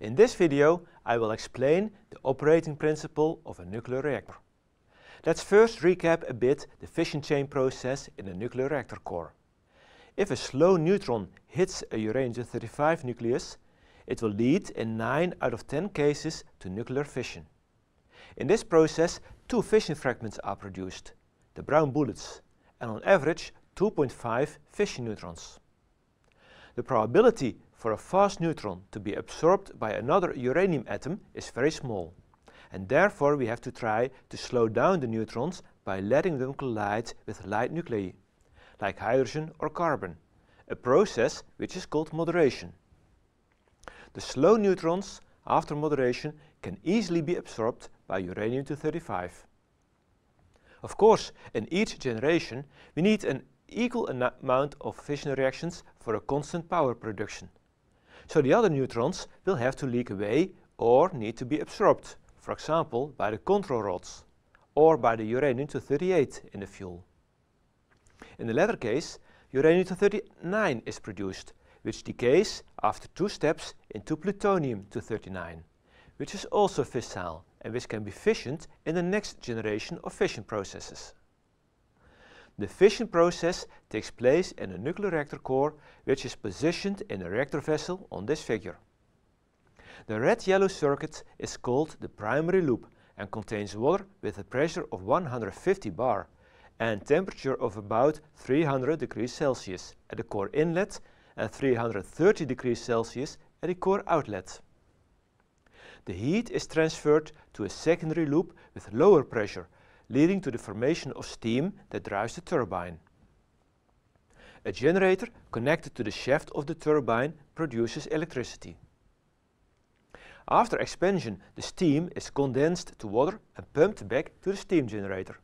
In this video, I will explain the operating principle of a nuclear reactor. Let's first recap a bit the fission chain process in a nuclear reactor core. If a slow neutron hits a uranium-235 nucleus, it will lead in 9 out of 10 cases to nuclear fission. In this process, two fission fragments are produced, the brown bullets, and on average 2.5 fission neutrons. The probability for a fast neutron to be absorbed by another uranium atom is very small. And therefore we have to try to slow down the neutrons by letting them collide with light nuclei, like hydrogen or carbon, a process which is called moderation. The slow neutrons, after moderation, can easily be absorbed by uranium-235. Of course, in each generation, we need an equal amount of fission reactions for a constant power production so the other neutrons will have to leak away or need to be absorbed, for example by the control rods or by the uranium-238 in the fuel. In the latter case, uranium-239 is produced, which decays after two steps into plutonium-239, which is also fissile and which can be fissioned in the next generation of fission processes. The fission process takes place in a nuclear reactor core, which is positioned in a reactor vessel on this figure. The red-yellow circuit is called the primary loop and contains water with a pressure of 150 bar and temperature of about 300 degrees Celsius at the core inlet and 330 degrees Celsius at the core outlet. The heat is transferred to a secondary loop with lower pressure leading to the formation of steam that drives the turbine. A generator connected to the shaft of the turbine produces electricity. After expansion, the steam is condensed to water and pumped back to the steam generator.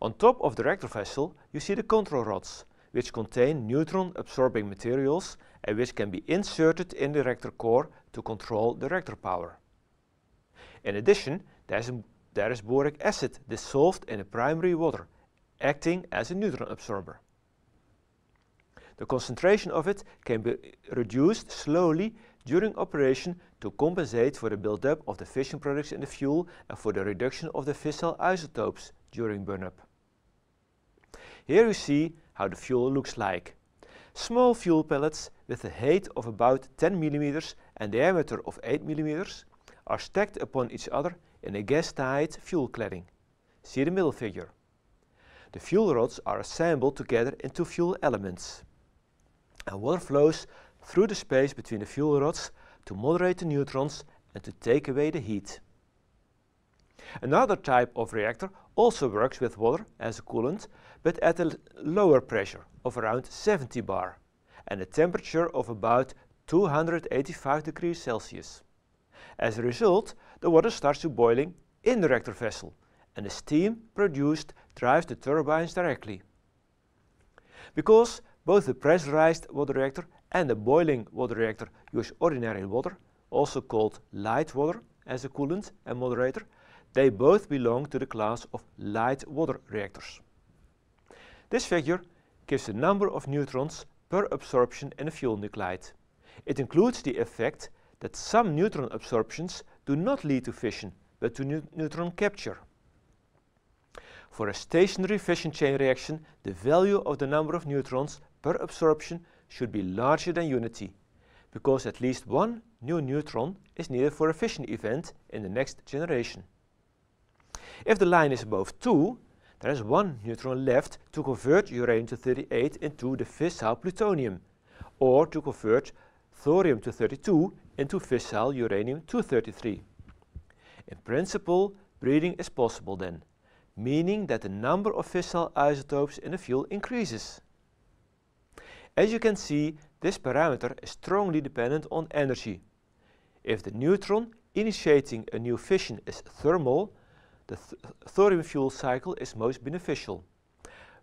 On top of the reactor vessel, you see the control rods, which contain neutron-absorbing materials and which can be inserted in the reactor core to control the reactor power. In addition, there is a there is boric acid dissolved in the primary water, acting as a neutron absorber. The concentration of it can be reduced slowly during operation to compensate for the buildup of the fission products in the fuel and for the reduction of the fissile isotopes during burnup. Here you see how the fuel looks like. Small fuel pellets with a height of about 10 mm and diameter of 8 mm are stacked upon each other in a gas-tight fuel cladding. See the middle figure. The fuel rods are assembled together into fuel elements. And water flows through the space between the fuel rods to moderate the neutrons and to take away the heat. Another type of reactor also works with water as a coolant, but at a lower pressure of around 70 bar and a temperature of about 285 degrees Celsius. As a result, the water starts to boiling in the reactor vessel and the steam produced drives the turbines directly. Because both the pressurized water reactor and the boiling water reactor use ordinary water, also called light water as a coolant and moderator, they both belong to the class of light water reactors. This figure gives the number of neutrons per absorption in a fuel nuclide. It includes the effect that some neutron absorptions do not lead to fission, but to neutron capture. For a stationary fission chain reaction, the value of the number of neutrons per absorption should be larger than unity, because at least one new neutron is needed for a fission event in the next generation. If the line is above 2, there is one neutron left to convert uranium-238 into the fissile plutonium, or to convert thorium-232 into fissile uranium-233. In principle, breeding is possible then, meaning that the number of fissile isotopes in the fuel increases. As you can see, this parameter is strongly dependent on energy. If the neutron initiating a new fission is thermal, the th thorium fuel cycle is most beneficial,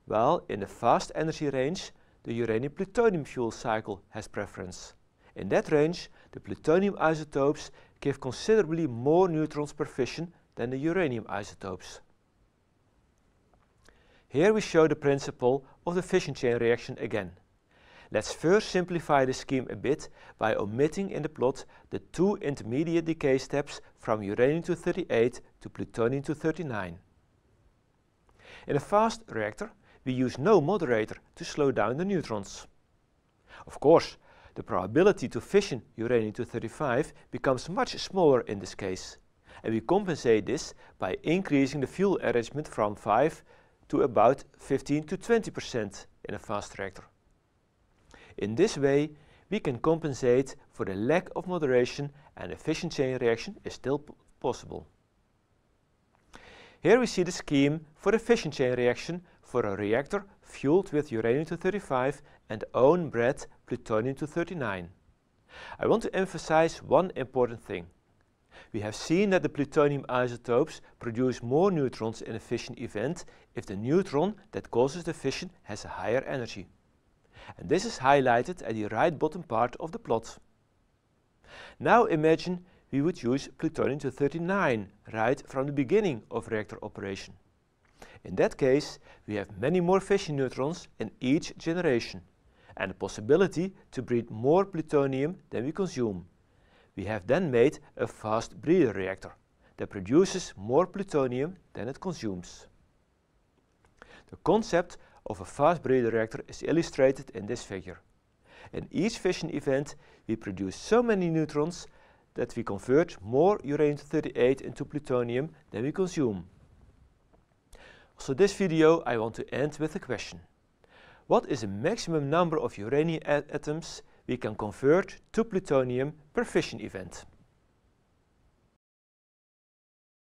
while in the fast energy range, the uranium-plutonium fuel cycle has preference. In that range, the plutonium isotopes give considerably more neutrons per fission than the uranium isotopes. Here we show the principle of the fission chain reaction again. Let's first simplify the scheme a bit by omitting in the plot the two intermediate decay steps from uranium-238 to plutonium-239. In a fast reactor, we use no moderator to slow down the neutrons. Of course, the probability to fission uranium-235 becomes much smaller in this case, and we compensate this by increasing the fuel enrichment from 5 to about 15 to 20% in a fast reactor. In this way, we can compensate for the lack of moderation and a fission chain reaction is still possible. Here we see the scheme for the fission chain reaction for a reactor fueled with uranium-235 and own-bred plutonium-239. I want to emphasize one important thing. We have seen that the plutonium isotopes produce more neutrons in a fission event if the neutron that causes the fission has a higher energy. And this is highlighted at the right bottom part of the plot. Now imagine we would use plutonium-239 right from the beginning of reactor operation. In that case, we have many more fission neutrons in each generation and the possibility to breed more plutonium than we consume. We have then made a fast breeder reactor that produces more plutonium than it consumes. The concept of a fast breeder reactor is illustrated in this figure. In each fission event, we produce so many neutrons that we convert more uranium-38 into plutonium than we consume. So this video I want to end with a question. What is the maximum number of uranium atoms we can convert to plutonium per fission event?